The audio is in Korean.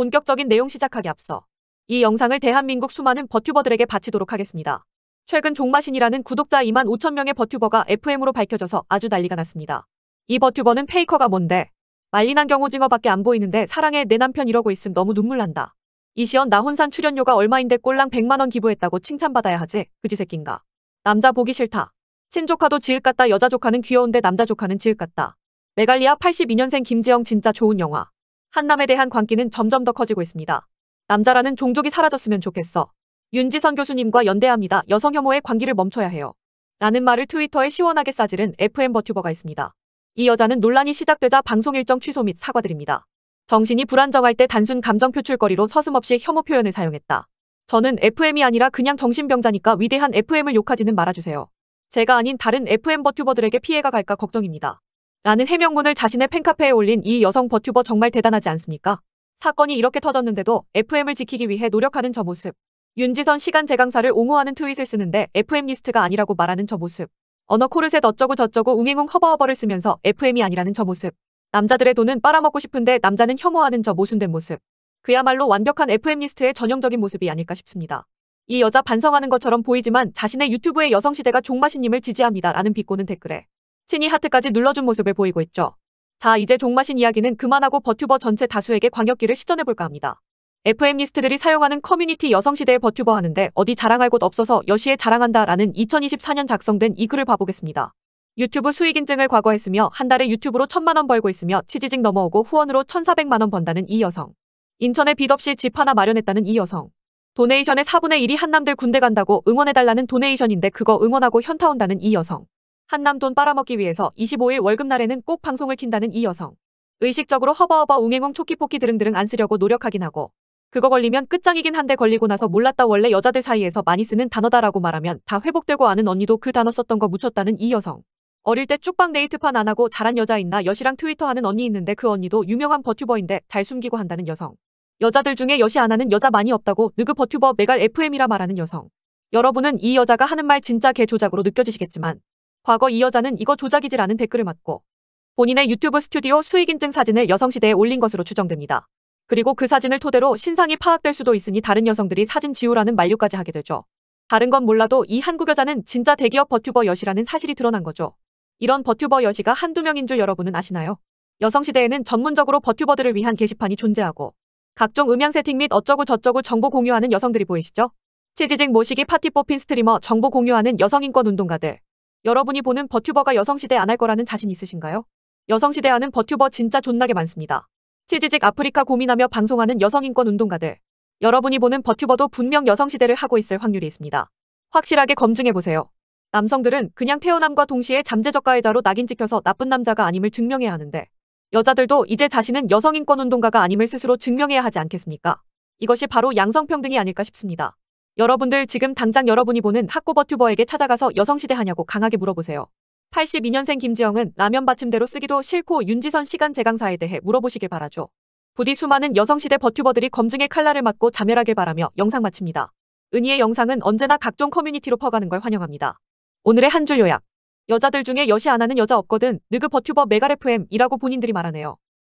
본격적인 내용 시작하기 앞서 이 영상을 대한민국 수많은 버튜버들에게 바치도록 하겠습니다. 최근 종마신이라는 구독자 2만 5천 명의 버튜버가 FM으로 밝혀져서 아주 난리가 났습니다. 이 버튜버는 페이커가 뭔데? 말리난경호징어밖에안 보이는데 사랑해 내 남편 이러고 있음 너무 눈물 난다. 이시연 나혼산 출연료가 얼마인데 꼴랑 100만원 기부했다고 칭찬받아야 하지 그지새낀가. 남자 보기 싫다. 친조카도 지읒 같다 여자 조카는 귀여운데 남자 조카는 지읒 같다. 메갈리아 82년생 김지영 진짜 좋은 영화. 한남에 대한 광기는 점점 더 커지고 있습니다. 남자라는 종족이 사라졌으면 좋겠어. 윤지선 교수님과 연대합니다. 여성 혐오의 광기를 멈춰야 해요. 라는 말을 트위터에 시원하게 싸지른 FM 버튜버가 있습니다. 이 여자는 논란이 시작되자 방송 일정 취소 및 사과드립니다. 정신이 불안정할 때 단순 감정 표출거리로 서슴없이 혐오 표현을 사용했다. 저는 FM이 아니라 그냥 정신병자니까 위대한 FM을 욕하지는 말아주세요. 제가 아닌 다른 FM 버튜버들에게 피해가 갈까 걱정입니다. 라는 해명문을 자신의 팬카페에 올린 이 여성 버튜버 정말 대단하지 않습니까? 사건이 이렇게 터졌는데도 FM을 지키기 위해 노력하는 저 모습. 윤지선 시간 재강사를 옹호하는 트윗을 쓰는데 FM 리스트가 아니라고 말하는 저 모습. 언어 코르셋 어쩌고 저쩌고 웅행웅 허버허버를 쓰면서 FM이 아니라는 저 모습. 남자들의 돈은 빨아먹고 싶은데 남자는 혐오하는 저 모순된 모습. 그야말로 완벽한 FM 리스트의 전형적인 모습이 아닐까 싶습니다. 이 여자 반성하는 것처럼 보이지만 자신의 유튜브에 여성시대가 종마신님을 지지합니다라는 비꼬는 댓글에 친히 하트까지 눌러준 모습을 보이고 있죠. 자 이제 종마신 이야기는 그만하고 버튜버 전체 다수에게 광역기를 시전해볼까 합니다. FM 리스트들이 사용하는 커뮤니티 여성시대의 버튜버 하는데 어디 자랑할 곳 없어서 여시에 자랑한다 라는 2024년 작성된 이 글을 봐보겠습니다. 유튜브 수익 인증을 과거 했으며 한 달에 유튜브로 천만원 벌고 있으며 취지직 넘어오고 후원으로 1,400만원 번다는 이 여성. 인천에 빚 없이 집 하나 마련했다는 이 여성. 도네이션의 4분의 1이 한남들 군대 간다고 응원해달라는 도네이션인데 그거 응원하고 현타 온다는 이 여성. 한남 돈 빨아먹기 위해서 25일 월급날에는 꼭 방송을 킨다는 이 여성. 의식적으로 허버허버 웅행웅 초끼포키 드릉드릉 안 쓰려고 노력하긴 하고 그거 걸리면 끝장이긴 한데 걸리고 나서 몰랐다 원래 여자들 사이에서 많이 쓰는 단어다라고 말하면 다 회복되고 아는 언니도 그 단어 썼던 거 묻혔다는 이 여성. 어릴 때 쭉방 데이트판 안 하고 잘한 여자 있나 여시랑 트위터 하는 언니 있는데 그 언니도 유명한 버튜버인데 잘 숨기고 한다는 여성. 여자들 중에 여시 안 하는 여자 많이 없다고 느그 버튜버 메갈 FM이라 말하는 여성. 여러분은 이 여자가 하는 말 진짜 개조작으로 느껴지시겠지만 과거 이 여자는 이거 조작이지라는 댓글을 맞고 본인의 유튜브 스튜디오 수익인증 사진을 여성시대에 올린 것으로 추정됩니다. 그리고 그 사진을 토대로 신상이 파악될 수도 있으니 다른 여성들이 사진 지우라는 만류까지 하게 되죠. 다른 건 몰라도 이 한국 여자는 진짜 대기업 버튜버 여시라는 사실이 드러난 거죠. 이런 버튜버 여시가 한두 명인 줄 여러분은 아시나요? 여성시대에는 전문적으로 버튜버들을 위한 게시판이 존재하고 각종 음향 세팅 및 어쩌고저쩌고 정보 공유하는 여성들이 보이시죠? 체지직 모시기 파티 뽑힌 스트리머 정보 공유하는 여성인권 운동가들 여러분이 보는 버튜버가 여성시대 안 할 거라는 자신 있으신가요? 여성시대 하는 버튜버 진짜 존나게 많습니다. 치지직 아프리카 고민하며 방송하는 여성인권 운동가들. 여러분이 보는 버튜버도 분명 여성시대를 하고 있을 확률이 있습니다. 확실하게 검증해보세요. 남성들은 그냥 태어남과 동시에 잠재적 가해자로 낙인 찍혀서 나쁜 남자가 아님을 증명해야 하는데 여자들도 이제 자신은 여성인권 운동가가 아님을 스스로 증명해야 하지 않겠습니까? 이것이 바로 양성평등이 아닐까 싶습니다. 여러분들 지금 당장 여러분이 보는 학고버튜버에게 찾아가서 여성시대 하냐고 강하게 물어보세요. 82년생 김지영은 라면 받침대로 쓰기도 싫고 윤지선 시간 재강사에 대해 물어보시길 바라죠. 부디 수많은 여성시대 버튜버들이 검증의 칼날을 맞고 자멸하길 바라며 영상 마칩니다. 은희의 영상은 언제나 각종 커뮤니티로 퍼가는 걸 환영합니다. 오늘의 한 줄 요약. 여자들 중에 여시 안 하는 여자 없거든 느그 버튜버 메가레프엠이라고 본인들이 말하네요.